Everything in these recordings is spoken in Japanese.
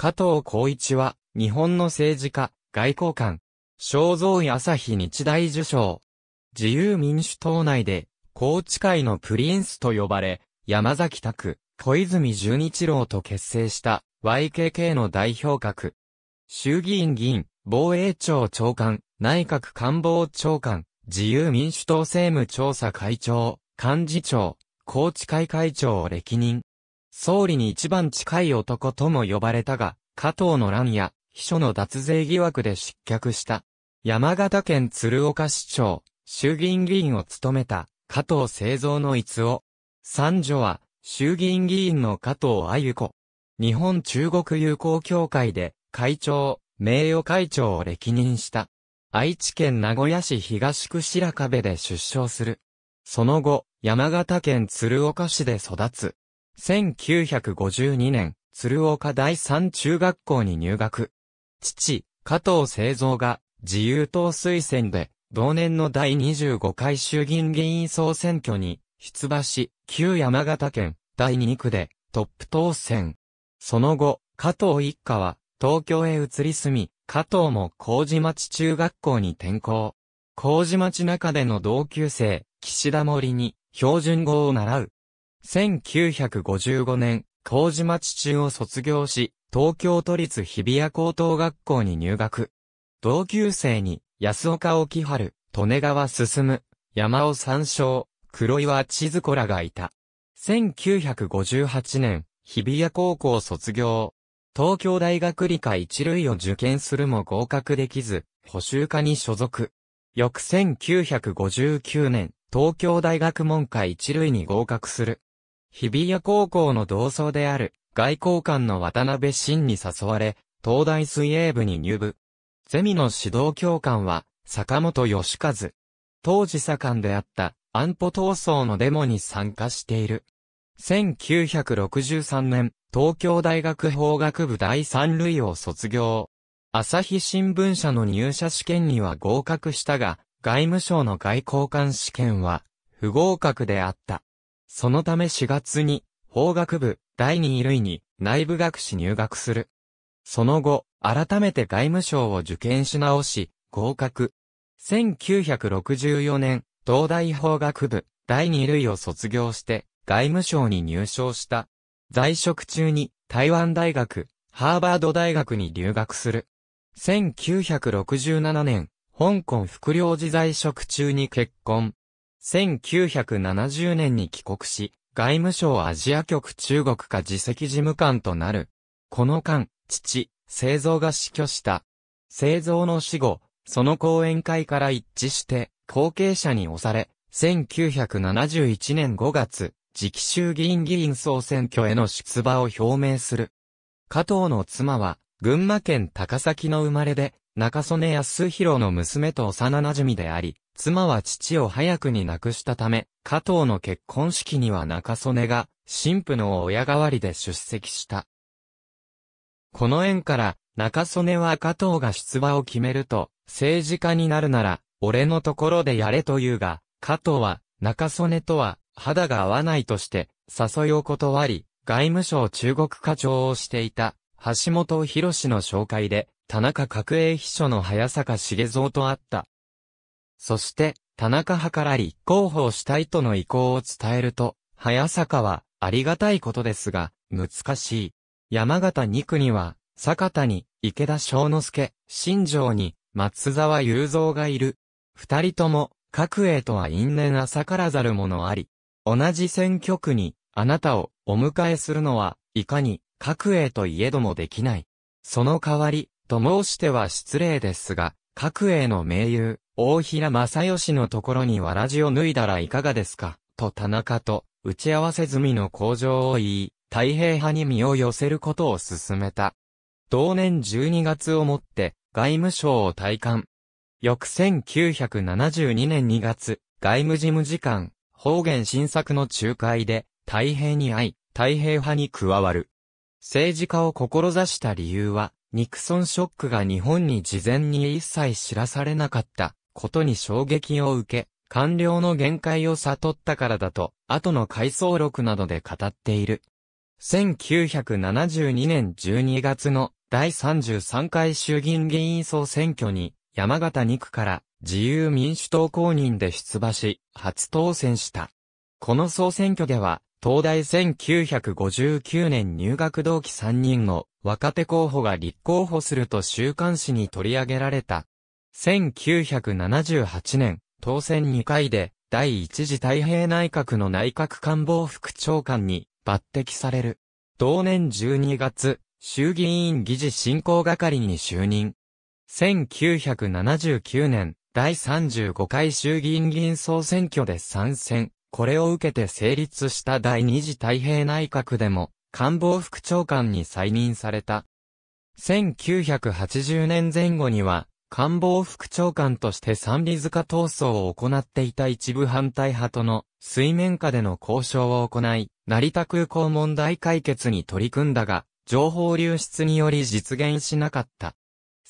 加藤孝一は、日本の政治家、外交官、肖像位朝日日大受賞。自由民主党内で、高知会のプリンスと呼ばれ、山崎拓、小泉純一郎と結成した YKK の代表格。衆議院議員、防衛庁長官、内閣官房長官、自由民主党政務調査会長、幹事長、高知会会長を歴任。総理に一番近い男とも呼ばれたが、加藤の乱や、秘書の脱税疑惑で失脚した。山形県鶴岡市長、衆議院議員を務めた、加藤製造の逸夫。三女は、衆議院議員の加藤あゆ子。日本中国友好協会で、会長、名誉会長を歴任した。愛知県名古屋市東区白壁で出生する。その後、山形県鶴岡市で育つ。1952年、鶴岡第三中学校に入学。父、加藤清三が自由党推薦で、同年の第25回衆議院議員総選挙に出馬し、旧山形県第2区でトップ当選。その後、加藤一家は東京へ移り住み、加藤も麹町中学校に転校。麹町中での同級生、岸田森に標準語を習う。1955年、麹町中を卒業し、東京都立日比谷高等学校に入学。同級生に、安岡沖春、利根川進、山尾三章、黒岩千鶴子らがいた。1958年、日比谷高校卒業。東京大学理科一類を受験するも合格できず、補修科に所属。翌1959年、東京大学文科一類に合格する。日比谷高校の同窓である外交官の渡辺真に誘われ、東大水泳部に入部。ゼミの指導教官は坂本義和。当時左官であった安保闘争のデモに参加している。1963年、東京大学法学部第三類を卒業。朝日新聞社の入社試験には合格したが、外務省の外交官試験は不合格であった。そのため4月に、法学部第2類に内部学士入学する。その後、改めて外務省を受験し直し、合格。1964年、東大法学部第2類を卒業して外務省に入省した。在職中に台湾大学、ハーバード大学に留学する。1967年、香港副領事在職中に結婚。1970年に帰国し、外務省アジア局中国課次席事務官となる。この間、父、製造が死去した。製造の死後、その講演会から一致して、後継者に押され、1971年5月、次期衆議院議員総選挙への出馬を表明する。加藤の妻は、群馬県高崎の生まれで、中曽根康弘の娘と幼馴染であり、妻は父を早くに亡くしたため、加藤の結婚式には中曽根が、神父の親代わりで出席した。この縁から、中曽根は加藤が出馬を決めると、政治家になるなら、俺のところでやれと言うが、加藤は、中曽根とは、肌が合わないとして、誘いを断り、外務省中国課長をしていた、橋本博の紹介で、田中角栄秘書の早坂茂蔵と会った。そして、田中派から立候補をしたいとの意向を伝えると、早坂は、ありがたいことですが、難しい。山形2区には、坂田に、池田昭之助、新城に、松沢雄三がいる。二人とも、角栄とは因縁浅からざるものあり。同じ選挙区に、あなたをお迎えするのは、いかに、角栄といえどもできない。その代わり、と申しては失礼ですが、各栄の名優、大平正義のところにわらじを脱いだらいかがですか、と田中と、打ち合わせ済みの工場を言い、太平派に身を寄せることを進めた。同年12月をもって、外務省を退官。翌1972年2月、外務事務次官、方言新作の仲介で、太平に会い、太平派に加わる。政治家を志した理由は、ニクソンショックが日本に事前に一切知らされなかったことに衝撃を受け、官僚の限界を悟ったからだと、後の回想録などで語っている。1972年12月の第33回衆議院議員総選挙に山形2区から自由民主党公認で出馬し、初当選した。この総選挙では東大1959年入学同期3人の若手候補が立候補すると週刊誌に取り上げられた。1978年、当選2回で第一次太平内閣の内閣官房副長官に抜擢される。同年12月、衆議院議事進行係に就任。1979年、第35回衆議院議員総選挙で参戦。これを受けて成立した第二次太平内閣でも、官房副長官に再任された。1980年前後には、官房副長官として三里塚闘争を行っていた一部反対派との水面下での交渉を行い、成田空港問題解決に取り組んだが、情報流出により実現しなかった。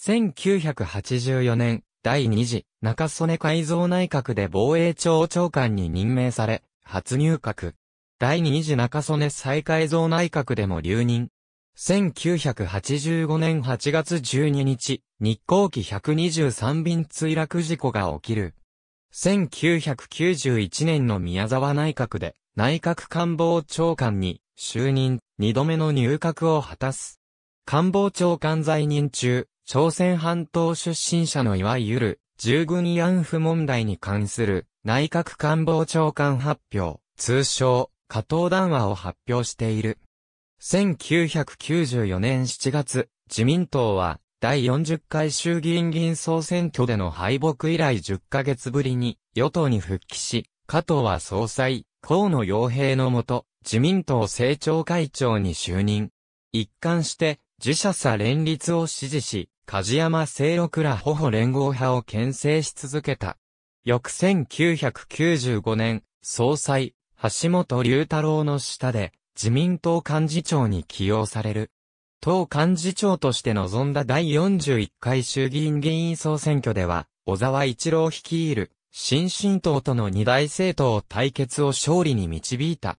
1984年、第2次中曽根改造内閣で防衛庁長官に任命され、初入閣。第2次中曽根再改造内閣でも留任。1985年8月12日、日航機123便墜落事故が起きる。1991年の宮沢内閣で内閣官房長官に就任、二度目の入閣を果たす。官房長官在任中、朝鮮半島出身者のいわゆる従軍慰安婦問題に関する内閣官房長官発表、通称、加藤談話を発表している。1994年7月、自民党は第40回衆議院議員総選挙での敗北以来10ヶ月ぶりに与党に復帰し、加藤は総裁、河野洋平のもと、自民党政調会長に就任。一貫して、自社さ連立を支持し、梶山清六ら保護連合派を牽制し続けた。翌1995年、総裁、橋本龍太郎の下で、自民党幹事長に起用される。党幹事長として臨んだ第41回衆議院議員総選挙では、小沢一郎率いる、新進党との二大政党対決を勝利に導いた。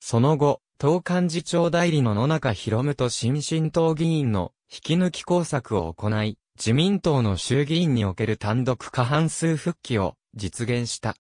その後、党幹事長代理の野中博夢と新進党議員の引き抜き工作を行い、自民党の衆議院における単独過半数復帰を実現した。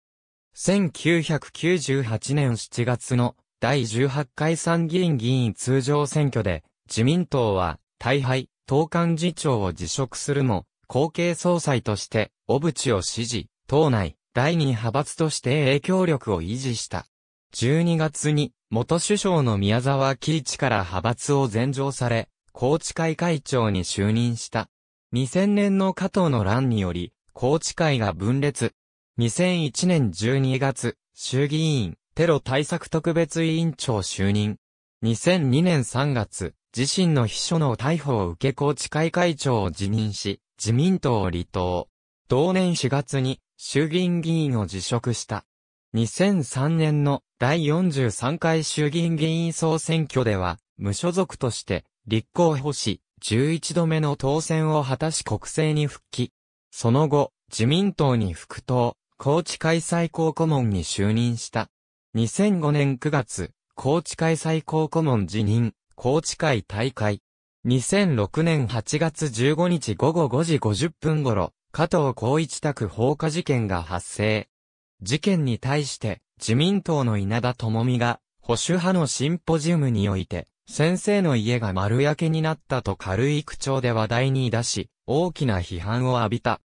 1998年7月の第18回参議院議員通常選挙で、自民党は大敗、党幹事長を辞職するも、後継総裁として、小渕を支持、党内、第二派閥として影響力を維持した。12月に、元首相の宮沢喜一から派閥を全上され、高知会会長に就任した。2000年の加藤の乱により、高知会が分裂。2001年12月、衆議院、テロ対策特別委員長就任。2002年3月、自身の秘書の逮捕を受け高知会会長を辞任し、自民党を離党。同年4月に衆議院議員を辞職した。2003年の第43回衆議院議員総選挙では、無所属として立候補し、11度目の当選を果たし国政に復帰。その後、自民党に復党、高知会最高顧問に就任した。2005年9月、高知会最高顧問辞任、高知会大会。2006年8月15日午後5時50分頃、加藤孝一宅放火事件が発生。事件に対して、自民党の稲田智美が、保守派のシンポジウムにおいて、先生の家が丸焼けになったと軽い口調で話題に出し、大きな批判を浴びた。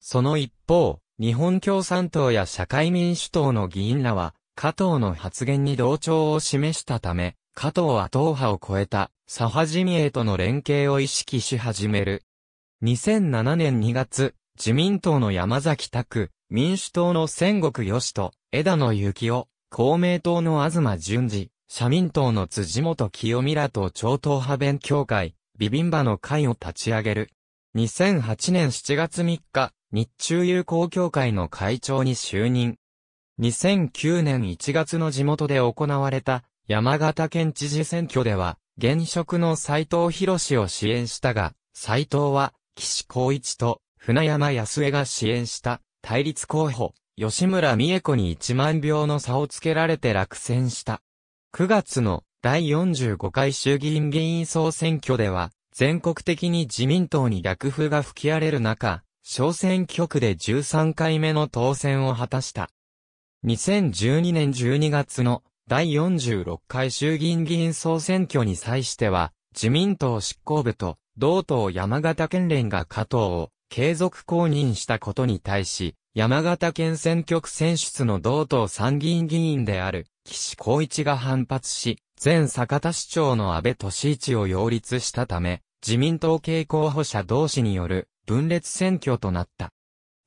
その一方、日本共産党や社会民主党の議員らは、加藤の発言に同調を示したため、加藤は党派を超えたサハジミエとの連携を意識し始める。2007年2月、自民党の山崎拓、民主党の千石義と、枝野幸男、公明党の東淳二、社民党の辻元清美らと超党派勉強会、ビビンバの会を立ち上げる。2008年7月3日、日中友好協会の会長に就任。2009年1月の地元で行われた山形県知事選挙では、現職の斎藤博氏を支援したが、斎藤は岸孝一と船山康江が支援した対立候補、吉村美恵子に1万票の差をつけられて落選した。9月の第45回衆議院議員総選挙では、全国的に自民党に逆風が吹き荒れる中、小選挙区で13回目の当選を果たした。2012年12月の第46回衆議院議員総選挙に際しては、自民党執行部と同党山形県連が加藤を継続公認したことに対し、山形県選挙区選出の同党参議院議員である岸光一が反発し、前坂田市長の安倍俊一を擁立したため、自民党系候補者同士による分裂選挙となった。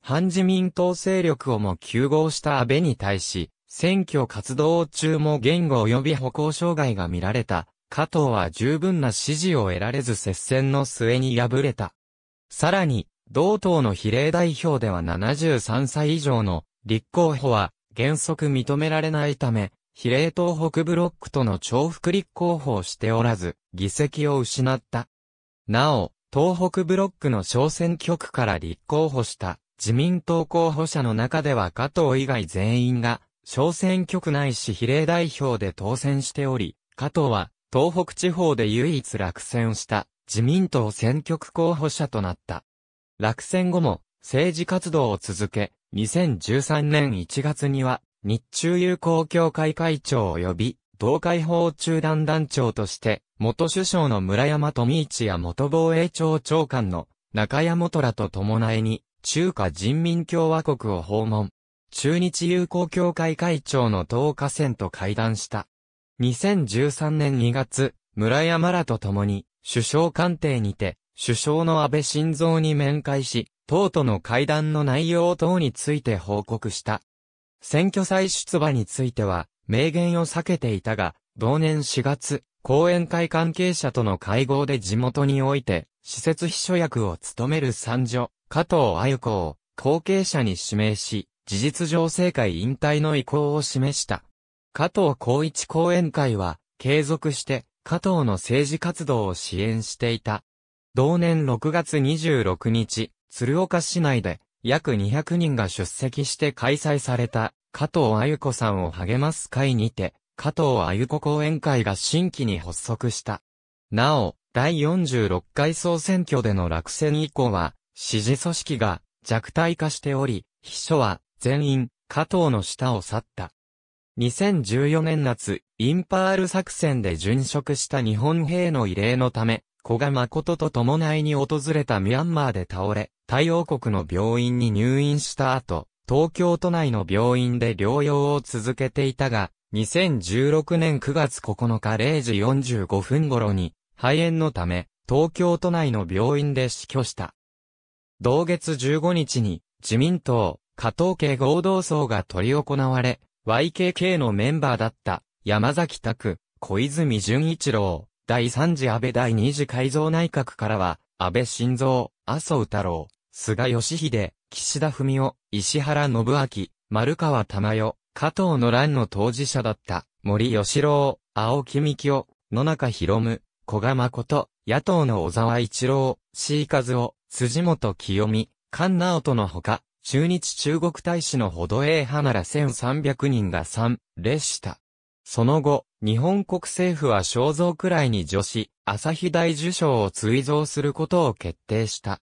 反自民党勢力をも急合した安倍に対し、選挙活動中も言語及び歩行障害が見られた。加藤は十分な支持を得られず接戦の末に敗れた。さらに、同党の比例代表では73歳以上の立候補は原則認められないため、比例東北ブロックとの重複立候補をしておらず、議席を失った。なお、東北ブロックの小選挙区から立候補した自民党候補者の中では加藤以外全員が小選挙区内市し比例代表で当選しており、加藤は東北地方で唯一落選した自民党選挙区候補者となった。落選後も政治活動を続け、2013年1月には日中友好協会会長及び、同会法中団団長として、元首相の村山富一や元防衛庁長官の中山虎らと伴いに、中華人民共和国を訪問。中日友好協会会長の東華線と会談した。2013年2月、村山らと共に、首相官邸にて、首相の安倍晋三に面会し、党との会談の内容等について報告した。選挙再出馬については、明言を避けていたが、同年4月、後援会関係者との会合で地元において、施設秘書役を務める三女、加藤ゆ子を後継者に指名し、事実上政界引退の意向を示した。加藤光一後援会は、継続して、加藤の政治活動を支援していた。同年6月26日、鶴岡市内で、約200人が出席して開催された、加藤あゆ子さんを励ます会にて、加藤あゆ子講演会が新規に発足した。なお、第46回総選挙での落選以降は、支持組織が弱体化しており、秘書は全員、加藤の下を去った。2014年夏、インパール作戦で殉職した日本兵の異例のため、小賀誠と共内に訪れたミャンマーで倒れ、タイ王国の病院に入院した後、東京都内の病院で療養を続けていたが、2016年9月9日0時45分頃に、肺炎のため、東京都内の病院で死去した。同月15日に、自民党、加藤家合同葬が取り行われ、YKK のメンバーだった、山崎拓、小泉純一郎、第3次安倍第2次改造内閣からは、安倍晋三、麻生太郎、菅義偉、岸田文雄、石原信明、丸川珠代、加藤の乱の当事者だった、森吉郎、青木幹雄、野中博夢、小賀誠、野党の小沢一郎、椎和夫、辻元清美、菅直人のほか、中日中国大使のほど派なら1300人が参、列した。その後、日本国政府は肖像くらいに女子、朝日大受賞を追贈することを決定した。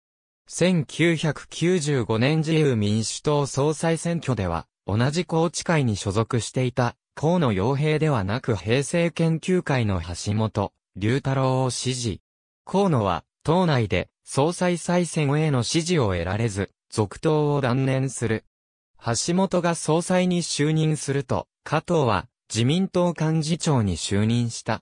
1995年自由民主党総裁選挙では、同じ高知会に所属していた、河野洋平ではなく平成研究会の橋本、龍太郎を支持。河野は、党内で、総裁再選への支持を得られず、続投を断念する。橋本が総裁に就任すると、加藤は、自民党幹事長に就任した。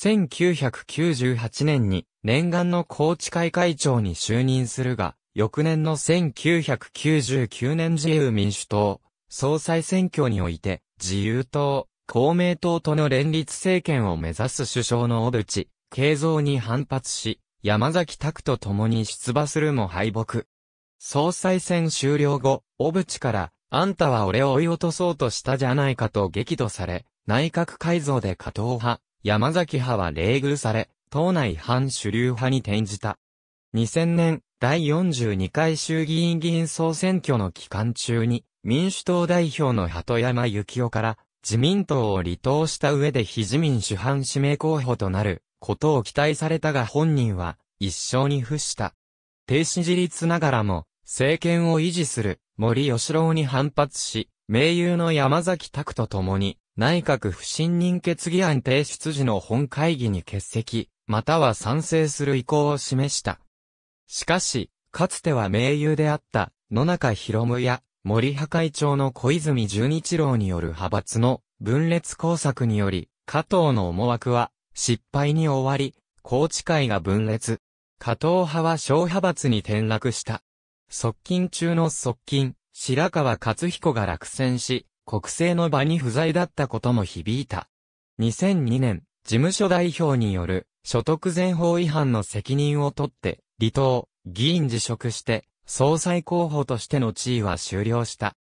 1998年に念願の高知会会長に就任するが、翌年の1999年自由民主党、総裁選挙において、自由党、公明党との連立政権を目指す首相の小渕、慶三に反発し、山崎拓と共に出馬するも敗北。総裁選終了後、小渕からあんたは俺を追い落とそうとしたじゃないかと激怒され、内閣改造で加藤派、山崎派は冷遇され、党内反主流派に転じた。2000年、第42回衆議院議員総選挙の期間中に、民主党代表の鳩山幸夫から、自民党を離党した上で非自民主犯指名候補となる、ことを期待されたが本人は、一生に付した。停止自立ながらも、政権を維持する森吉郎に反発し、盟友の山崎拓と共に、内閣不信任決議案提出時の本会議に欠席、または賛成する意向を示した。しかし、かつては盟友であった野中博夢や森派会長の小泉純一郎による派閥の分裂工作により、加藤の思惑は失敗に終わり、高知会が分裂。加藤派は小派閥に転落した。側近中の側近、白川勝彦が落選し、国政の場に不在だったことも響いた。2002年、事務所代表による所得税法違反の責任を取って、離党、議員辞職して、総裁候補としての地位は終了した。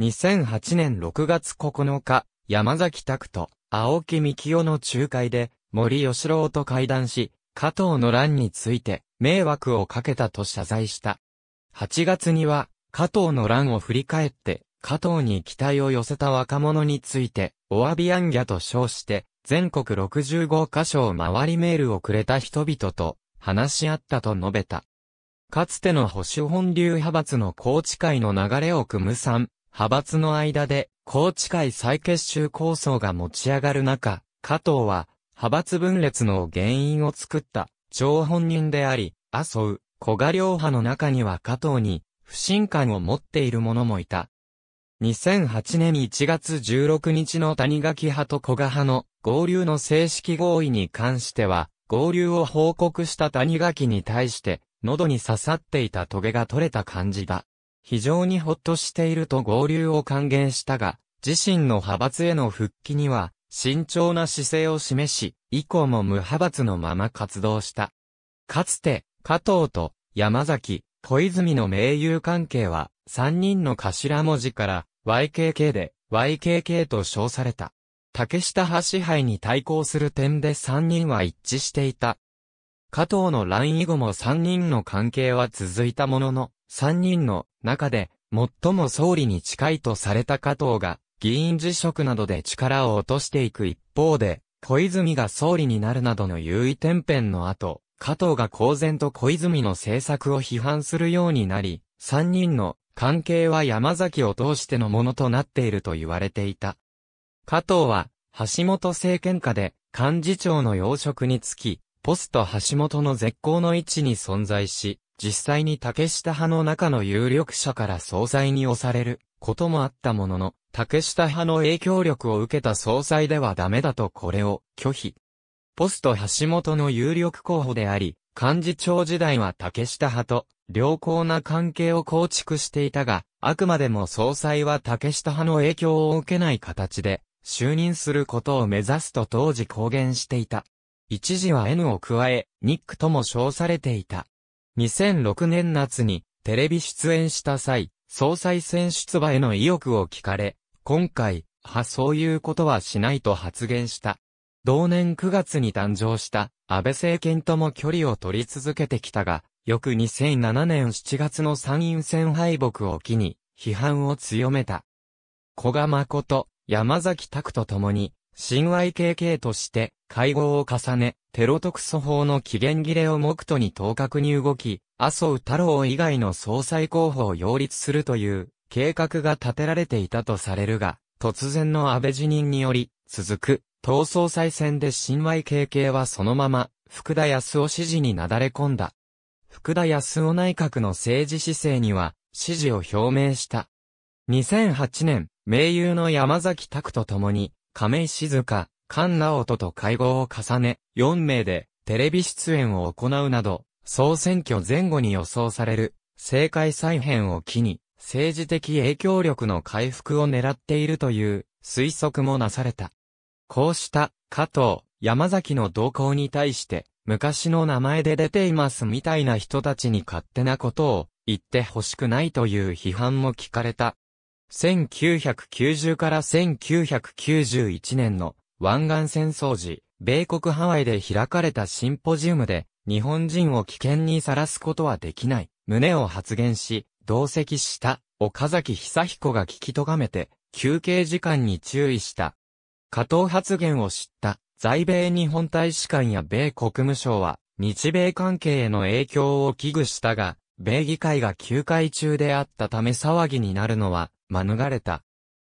2008年6月9日、山崎拓と青木幹夫の仲介で森吉郎と会談し、加藤の乱について迷惑をかけたと謝罪した。8月には、加藤の乱を振り返って、加藤に期待を寄せた若者について、お詫びあんぎゃと称して、全国65箇所を回りメールをくれた人々と、話し合ったと述べた。かつての保守本流派閥の高知会の流れを組むん。派閥の間で、高知会再結集構想が持ち上がる中、加藤は、派閥分裂の原因を作った、張本人であり、麻生、古賀良派の中には加藤に不信感を持っている者もいた。2008年1月16日の谷垣派と古賀派の合流の正式合意に関しては、合流を報告した谷垣に対して、喉に刺さっていたトゲが取れた感じだ。非常にほっとしていると合流を還元したが、自身の派閥への復帰には、慎重な姿勢を示し、以降も無派閥のまま活動した。かつて、加藤と山崎、小泉の名友関係は、三人の頭文字から、YKK で、YKK と称された。竹下派支配に対抗する点で三人は一致していた。加藤の乱以後も三人の関係は続いたものの、三人の中で最も総理に近いとされた加藤が、議員辞職などで力を落としていく一方で、小泉が総理になるなどの優位転変の後、加藤が公然と小泉の政策を批判するようになり、三人の関係は山崎を通してのものとなっていると言われていた。加藤は、橋本政権下で幹事長の要職につき、ポスト橋本の絶好の位置に存在し、実際に竹下派の中の有力者から総裁に押されることもあったものの、竹下派の影響力を受けた総裁ではダメだとこれを拒否。ポスト橋本の有力候補であり、幹事長時代は竹下派と良好な関係を構築していたが、あくまでも総裁は竹下派の影響を受けない形で、就任することを目指すと当時公言していた。一時は N を加え、ニックとも称されていた。2006年夏にテレビ出演した際、総裁選出馬への意欲を聞かれ、今回、はそういうことはしないと発言した。同年9月に誕生した安倍政権とも距離を取り続けてきたが、翌2007年7月の参院選敗北を機に批判を強めた。小賀誠、山崎拓と共に、新 YKK として会合を重ね、テロ特措法の期限切れを目途に当確に動き、麻生太郎以外の総裁候補を擁立するという計画が立てられていたとされるが、突然の安倍辞任により、続く闘争再選で新米経験はそのまま、福田康夫支持になだれ込んだ。福田康夫内閣の政治姿勢には、支持を表明した。2008年、盟友の山崎拓と共に、亀井静香、菅直人と会合を重ね、4名でテレビ出演を行うなど、総選挙前後に予想される、政界再編を機に、政治的影響力の回復を狙っているという推測もなされた。こうした加藤、山崎の動向に対して、昔の名前で出ていますみたいな人たちに勝手なことを言ってほしくないという批判も聞かれた。1990から1991年の湾岸戦争時、米国ハワイで開かれたシンポジウムで、日本人を危険にさらすことはできない、胸を発言し、同席した、岡崎久彦が聞きとがめて、休憩時間に注意した、加藤発言を知った在米日本大使館や米国務省は日米関係への影響を危惧したが、米議会が休会中であったため騒ぎになるのは免れた。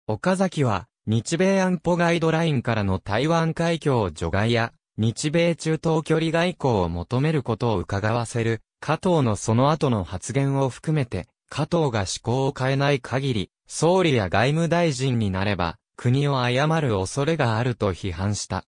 岡崎は日米安保ガイドラインからの台湾海峡除外や日米中東距離外交を求めることを伺わせる加藤のその後の発言を含めて加藤が思考を変えない限り総理や外務大臣になれば国を誤る恐れがあると批判した。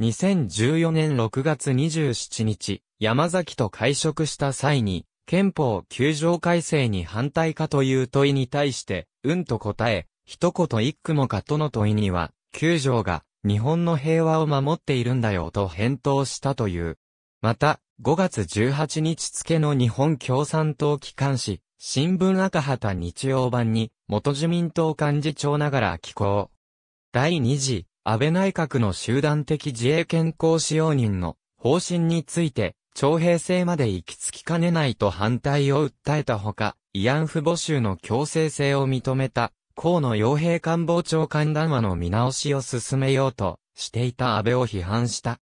2014年6月27日、山崎と会食した際に、憲法9条改正に反対かという問いに対して、うんと答え、一言一句もかとの問いには、9条が日本の平和を守っているんだよと返答したという。また、5月18日付の日本共産党機関紙、新聞赤旗日曜版に、元自民党幹事長ながら寄稿。第2次、安倍内閣の集団的自衛健康使用人の方針について、徴兵制まで行き着きかねないと反対を訴えたほか、慰安婦募集の強制性を認めた、河野洋平官房長官談話の見直しを進めようとしていた安倍を批判した。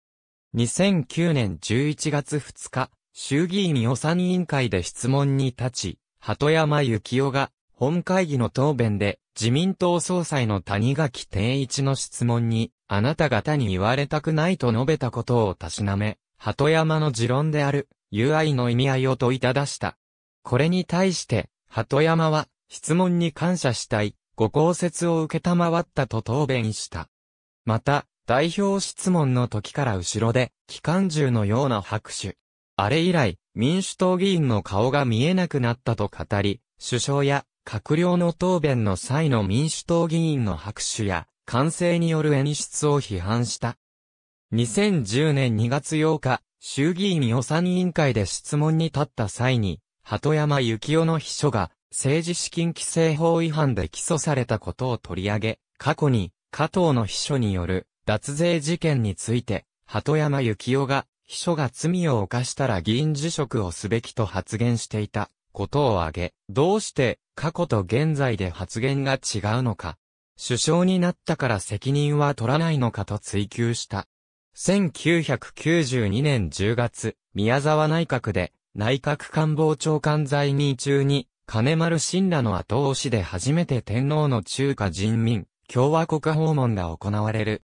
2009年11月2日、衆議院予算委員会で質問に立ち、鳩山幸夫が本会議の答弁で自民党総裁の谷垣定一の質問に、あなた方に言われたくないと述べたことをたしなめ、鳩山の持論である、友愛の意味合いを問いただした。これに対して、鳩山は、質問に感謝したい、ご公説を受けたまわったと答弁した。また、代表質問の時から後ろで、機関銃のような拍手。あれ以来、民主党議員の顔が見えなくなったと語り、首相や閣僚の答弁の際の民主党議員の拍手や、歓声による演出を批判した。2010年2月8日、衆議院予算委員会で質問に立った際に、鳩山幸雄の秘書が、政治資金規正法違反で起訴されたことを取り上げ、過去に、加藤の秘書による、脱税事件について、鳩山幸雄が、秘書が罪を犯したら議員辞職をすべきと発言していたことを挙げ、どうして過去と現在で発言が違うのか、首相になったから責任は取らないのかと追求した。1992年10月、宮沢内閣で内閣官房長官在任中に、金丸信羅の後押しで初めて天皇の中華人民共和国訪問が行われる。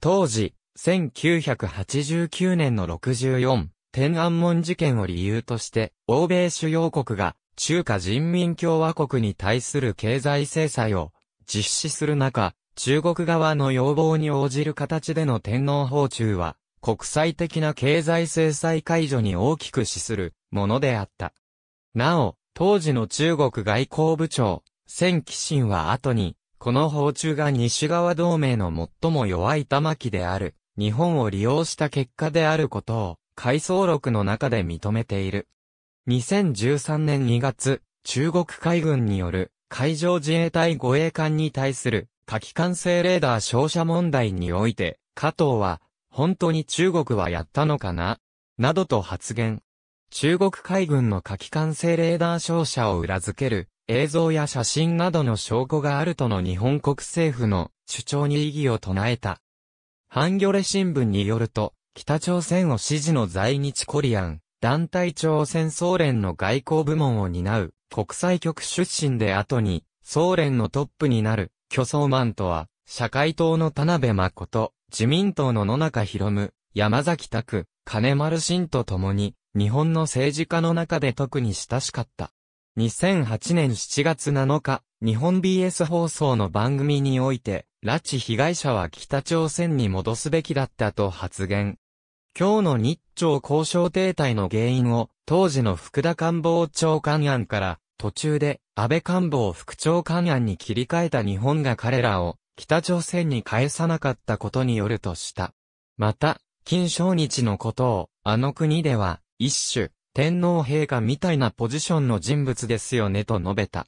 当時、1989年の64、天安門事件を理由として、欧米主要国が中華人民共和国に対する経済制裁を実施する中、中国側の要望に応じる形での天皇訪中は、国際的な経済制裁解除に大きく資するものであった。なお、当時の中国外交部長、千紀信は後に、この訪中が西側同盟の最も弱い玉木である、日本を利用した結果であることを、回想録の中で認めている。2013年2月、中国海軍による海上自衛隊護衛艦に対する火器管制レーダー照射問題において、加藤は、本当に中国はやったのかななどと発言。中国海軍の火器管制レーダー照射を裏付ける映像や写真などの証拠があるとの日本国政府の主張に異議を唱えた。ハンギョレ新聞によると、北朝鮮を支持の在日コリアン、団体長戦総連の外交部門を担う国際局出身で後に、総連のトップになる、巨総マンとは、社会党の田辺誠、自民党の野中博夢、山崎拓、金丸信と共に、日本の政治家の中で特に親しかった。2008年7月7日、日本 BS 放送の番組において、拉致被害者は北朝鮮に戻すべきだったと発言。今日の日朝交渉停滞の原因を、当時の福田官房長官案から、途中で安倍官房副長官案に切り替えた日本が彼らを北朝鮮に返さなかったことによるとした。また、金正日のことを、あの国では、一種、天皇陛下みたいなポジションの人物ですよねと述べた。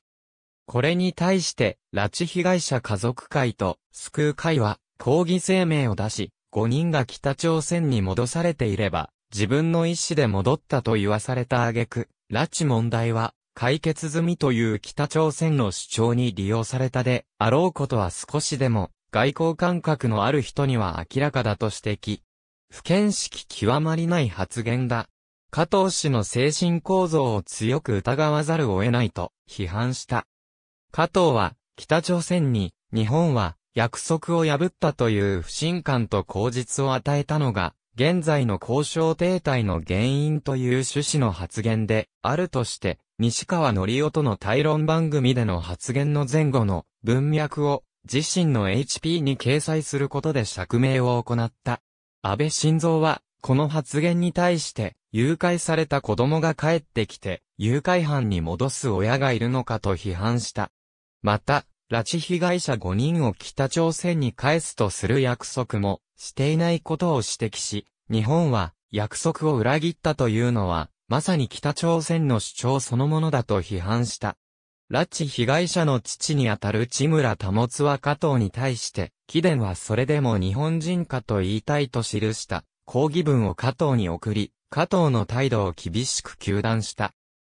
これに対して、拉致被害者家族会と、救う会は、抗議声明を出し、5人が北朝鮮に戻されていれば、自分の意思で戻ったと言わされた挙句、拉致問題は、解決済みという北朝鮮の主張に利用されたで、あろうことは少しでも、外交感覚のある人には明らかだと指摘。不見識極まりない発言だ。加藤氏の精神構造を強く疑わざるを得ないと批判した。加藤は、北朝鮮に、日本は、約束を破ったという不信感と口実を与えたのが、現在の交渉停滞の原因という趣旨の発言で、あるとして、西川則夫との対論番組での発言の前後の文脈を自身の HP に掲載することで釈明を行った。安倍晋三は、この発言に対して、誘拐された子供が帰ってきて、誘拐犯に戻す親がいるのかと批判した。また、拉致被害者5人を北朝鮮に返すとする約束もしていないことを指摘し、日本は約束を裏切ったというのは、まさに北朝鮮の主張そのものだと批判した。拉致被害者の父にあたる千村保は加藤に対して、貴殿はそれでも日本人かと言いたいと記した抗議文を加藤に送り、加藤の態度を厳しく糾弾した。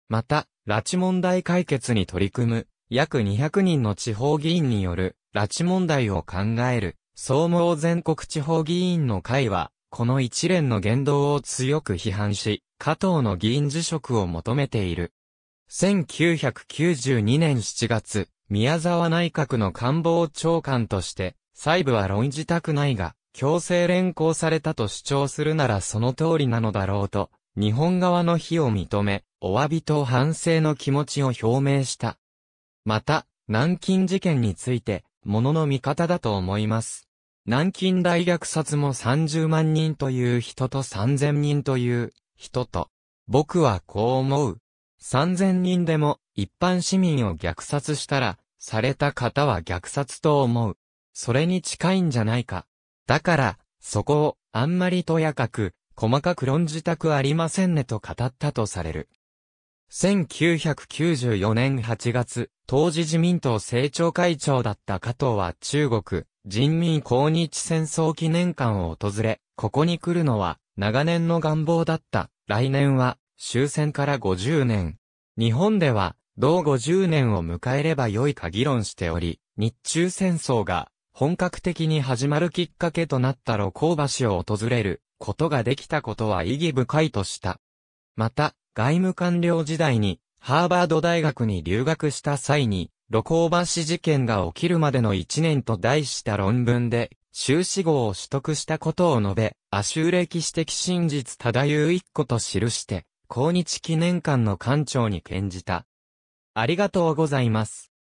また、拉致問題解決に取り組む約200人の地方議員による拉致問題を考える総務全国地方議員の会は、この一連の言動を強く批判し、加藤の議員辞職を求めている。1992年7月、宮沢内閣の官房長官として、細部は論じたくないが、強制連行されたと主張するならその通りなのだろうと、日本側の非を認め、お詫びと反省の気持ちを表明した。また、南京事件について、ものの見方だと思います。南京大虐殺も30万人という人と3000人という人と、僕はこう思う。3000人でも一般市民を虐殺したら、された方は虐殺と思う。それに近いんじゃないか。だから、そこをあんまりとやかく、細かく論じたくありませんねと語ったとされる。1994年8月、当時自民党政調会長だった加藤は中国人民抗日戦争記念館を訪れ、ここに来るのは長年の願望だった。来年は終戦から50年。日本では同50年を迎えれば良いか議論しており、日中戦争が本格的に始まるきっかけとなった路甲橋を訪れることができたことは意義深いとした。また、外務官僚時代に、ハーバード大学に留学した際に、露光橋事件が起きるまでの一年と題した論文で、修士号を取得したことを述べ、アシュー歴史的真実漂う一個と記して、抗日記念館の館長に献じた。ありがとうございます。